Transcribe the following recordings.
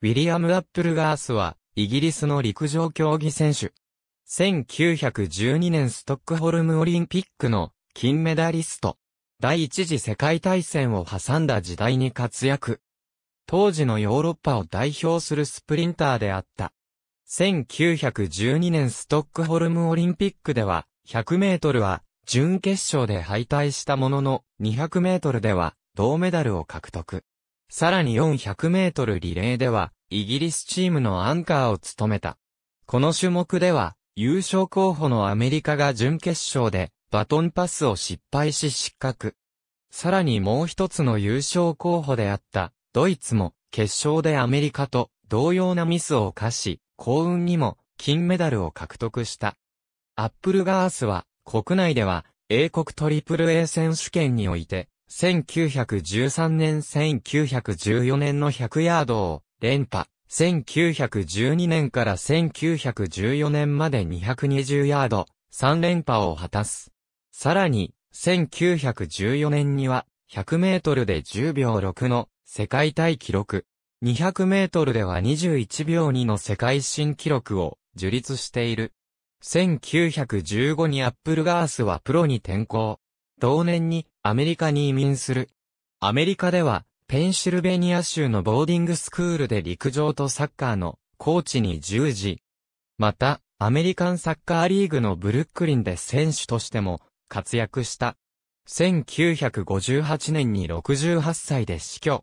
ウィリアム・アップルガースは、イギリスの陸上競技選手。1912年ストックホルムオリンピックの金メダリスト。第一次世界大戦を挟んだ時代に活躍。当時のヨーロッパを代表するスプリンターであった。1912年ストックホルムオリンピックでは、100メートルは準決勝で敗退したものの、200メートルでは銅メダルを獲得。さらに400メートルリレーでは、イギリスチームのアンカーを務めた。この種目では、優勝候補のアメリカが準決勝で、バトンパスを失敗し失格。さらにもう一つの優勝候補であった、ドイツも、決勝でアメリカと同様なミスを犯し、幸運にも金メダルを獲得した。アップルガースは、国内では、英国トリプル A 選手権において、1913年1914年の100ヤードを連覇、1912年から1914年まで220ヤード、3連覇を果たす。さらに、1914年には、100メートルで10秒6の世界大記録、200メートルでは21秒2の世界新記録を樹立している。1915にアップルガースはプロに転向。同年にアメリカに移民する。アメリカでは、ペンシルベニア州のボーディングスクールで陸上とサッカーのコーチに従事。また、アメリカンサッカーリーグのブルックリンで選手としても活躍した。1958年に68歳で死去。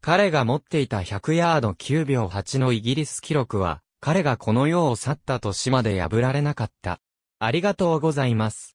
彼が持っていた100ヤード9秒8のイギリス記録は、彼がこの世を去った年まで破られなかった。ありがとうございます。